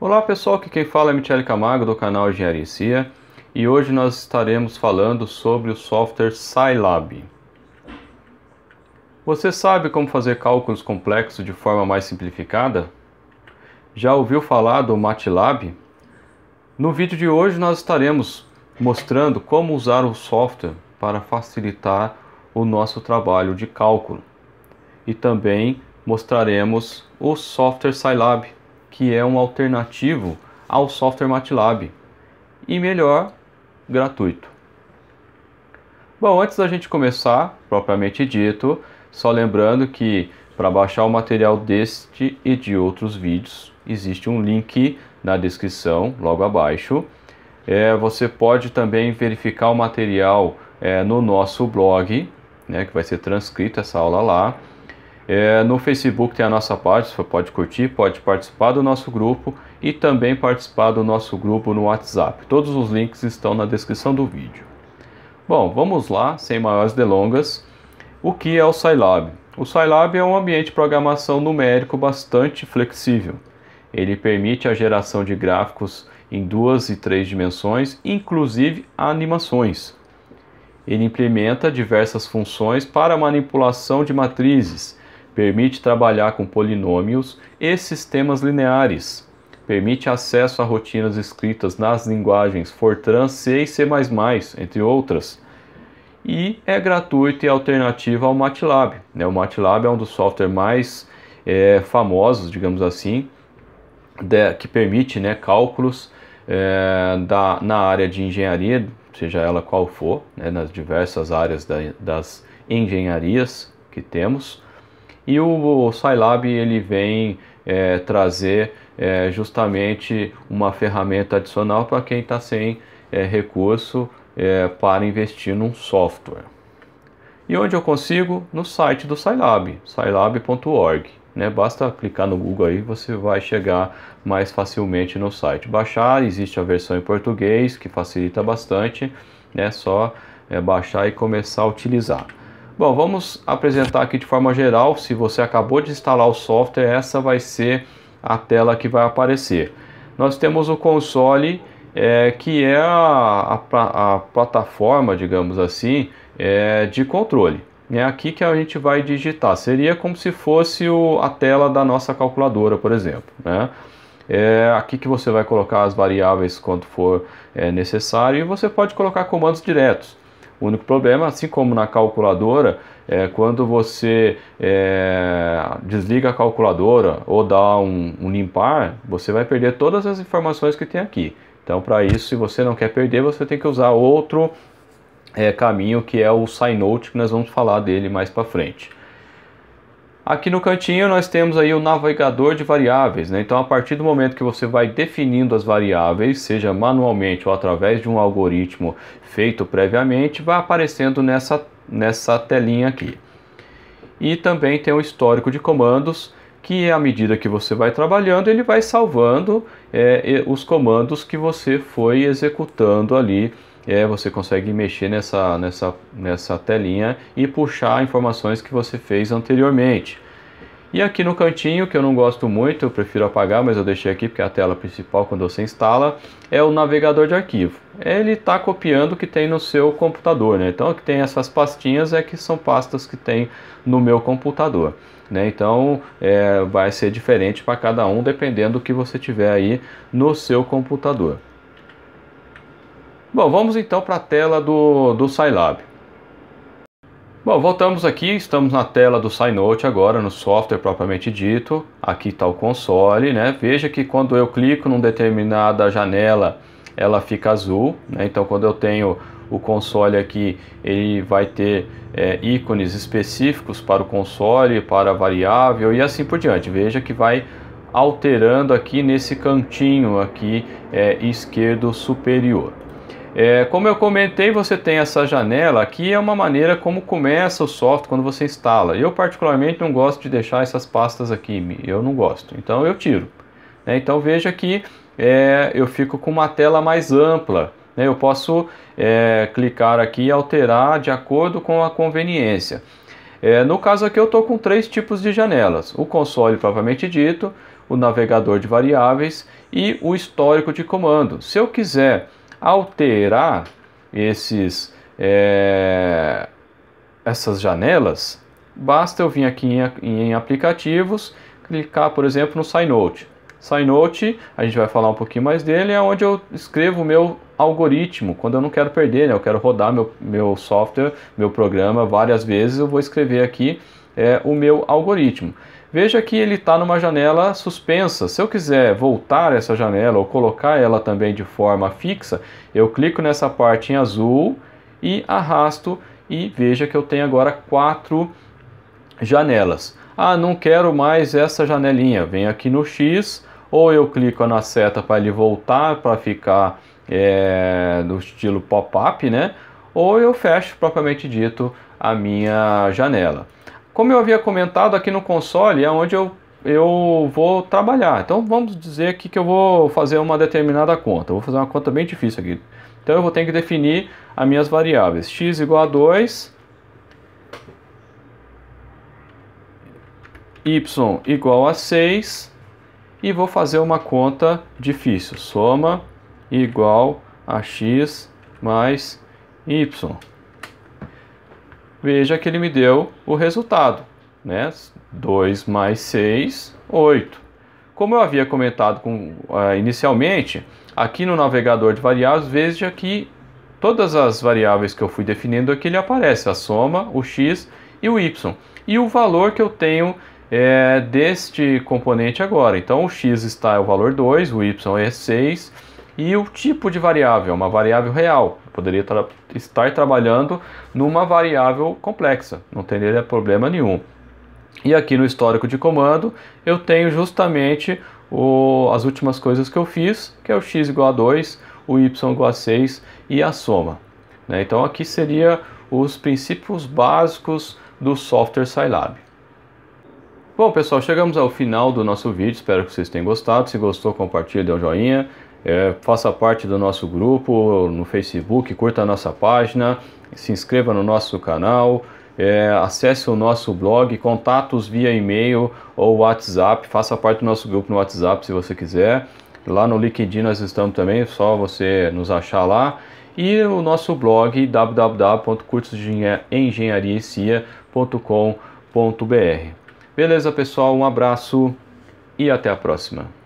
Olá pessoal, aqui quem fala é Michele Camargo do canal Engenharia em Cia e hoje nós estaremos falando sobre o software Scilab. Você sabe como fazer cálculos complexos de forma mais simplificada? Já ouviu falar do MATLAB? No vídeo de hoje nós estaremos mostrando como usar o software para facilitar o nosso trabalho de cálculo e também mostraremos o software Scilab que é um alternativo ao software MATLAB e melhor, gratuito. Bom, antes da gente começar, propriamente dito, só lembrando que para baixar o material deste e de outros vídeos, existe um link na descrição, logo abaixo. É, você pode também verificar o material é, no nosso blog, né, que vai ser transcrito essa aula lá. É, no Facebook tem a nossa página, você pode curtir, pode participar do nosso grupo e também participar do nosso grupo no WhatsApp. Todos os links estão na descrição do vídeo. Bom, vamos lá, sem maiores delongas. O que é o Scilab? O Scilab é um ambiente de programação numérico bastante flexível. Ele permite a geração de gráficos em duas e três dimensões, inclusive animações. Ele implementa diversas funções para manipulação de matrizes permite trabalhar com polinômios e sistemas lineares, permite acesso a rotinas escritas nas linguagens Fortran, C e C++, entre outras, e é gratuito e alternativa ao MATLAB. Né? O MATLAB é um dos softwares mais é, famosos, digamos assim, de, que permite né, cálculos é, da, na área de engenharia, seja ela qual for, né, nas diversas áreas da, das engenharias que temos. E o Scilab ele vem é, trazer é, justamente uma ferramenta adicional para quem está sem é, recurso é, para investir num software. E onde eu consigo? No site do Scilab, scilab.org. Né? Basta clicar no Google aí, você vai chegar mais facilmente no site. Baixar, existe a versão em português que facilita bastante, né? Só é, baixar e começar a utilizar. Bom, vamos apresentar aqui de forma geral. Se você acabou de instalar o software, essa vai ser a tela que vai aparecer. Nós temos o console, é, que é a, a, a, plataforma, digamos assim, é, de controle. É aqui que a gente vai digitar. Seria como se fosse o, a tela da nossa calculadora, por exemplo. Né? É aqui que você vai colocar as variáveis quando for é, necessário e você pode colocar comandos diretos. O único problema, assim como na calculadora, é quando você é, desliga a calculadora ou dá um, um limpar, você vai perder todas as informações que tem aqui. Então, para isso, se você não quer perder, você tem que usar outro é, caminho que é o Synote, que nós vamos falar dele mais para frente. Aqui no cantinho nós temos aí o navegador de variáveis, né? Então a partir do momento que você vai definindo as variáveis, seja manualmente ou através de um algoritmo feito previamente, vai aparecendo nessa, nessa telinha aqui. E também tem o histórico de comandos, que à medida que você vai trabalhando, ele vai salvando é, os comandos que você foi executando ali é, você consegue mexer nessa, nessa, nessa telinha e puxar informações que você fez anteriormente. E aqui no cantinho, que eu não gosto muito, eu prefiro apagar, mas eu deixei aqui porque é a tela principal quando você instala, é o navegador de arquivo. Ele está copiando o que tem no seu computador, né? Então, o que tem essas pastinhas é que são pastas que tem no meu computador, né? Então, é, vai ser diferente para cada um, dependendo do que você tiver aí no seu computador. Bom, vamos então para a tela do, do Scilab. Bom, voltamos aqui, estamos na tela do Synote agora, no software propriamente dito. Aqui está o console, né? Veja que quando eu clico numa determinada janela, ela fica azul, né? Então quando eu tenho o console aqui, ele vai ter é, ícones específicos para o console, para a variável e assim por diante. Veja que vai alterando aqui nesse cantinho aqui é, esquerdo superior. É, como eu comentei, você tem essa janela aqui, é uma maneira como começa o software quando você instala. Eu particularmente não gosto de deixar essas pastas aqui, eu não gosto, então eu tiro. É, então veja que é, eu fico com uma tela mais ampla, né? eu posso é, clicar aqui e alterar de acordo com a conveniência. É, no caso aqui eu estou com três tipos de janelas, o console propriamente dito, o navegador de variáveis e o histórico de comando. Se eu quiser alterar esses, é, essas janelas, basta eu vir aqui em, em aplicativos, clicar, por exemplo, no Synote Synote a gente vai falar um pouquinho mais dele, é onde eu escrevo o meu algoritmo. Quando eu não quero perder, né? eu quero rodar meu, meu software, meu programa várias vezes, eu vou escrever aqui é, o meu algoritmo. Veja que ele está numa janela suspensa. Se eu quiser voltar essa janela ou colocar ela também de forma fixa, eu clico nessa parte em azul e arrasto e veja que eu tenho agora quatro janelas. Ah, não quero mais essa janelinha. Venho aqui no X ou eu clico na seta para ele voltar para ficar é, no estilo pop-up, né? Ou eu fecho propriamente dito a minha janela. Como eu havia comentado, aqui no console é onde eu, eu vou trabalhar. Então vamos dizer aqui que eu vou fazer uma determinada conta. Eu vou fazer uma conta bem difícil aqui. Então eu vou ter que definir as minhas variáveis. x igual a 2, y igual a 6 e vou fazer uma conta difícil. Soma igual a x mais y veja que ele me deu o resultado, né? 2 mais 6, 8. Como eu havia comentado com, uh, inicialmente, aqui no navegador de variáveis, veja que todas as variáveis que eu fui definindo aqui, ele aparece a soma, o x e o y. E o valor que eu tenho é, deste componente agora. Então, o x está é o valor 2, o y é 6 e o tipo de variável, uma variável real. Eu poderia tra estar trabalhando numa variável complexa, não teria problema nenhum. E aqui no histórico de comando, eu tenho justamente o, as últimas coisas que eu fiz, que é o x igual a 2, o y igual a 6 e a soma. Né? Então aqui seria os princípios básicos do software Scilab. Bom pessoal, chegamos ao final do nosso vídeo, espero que vocês tenham gostado. Se gostou, compartilhe, dê um joinha. É, faça parte do nosso grupo no Facebook, curta a nossa página, se inscreva no nosso canal, é, acesse o nosso blog, contatos via e-mail ou WhatsApp, faça parte do nosso grupo no WhatsApp se você quiser. Lá no LinkedIn nós estamos também, só você nos achar lá. E o nosso blog www.cursosdeengenhariaecia.com.br. Beleza, pessoal? Um abraço e até a próxima.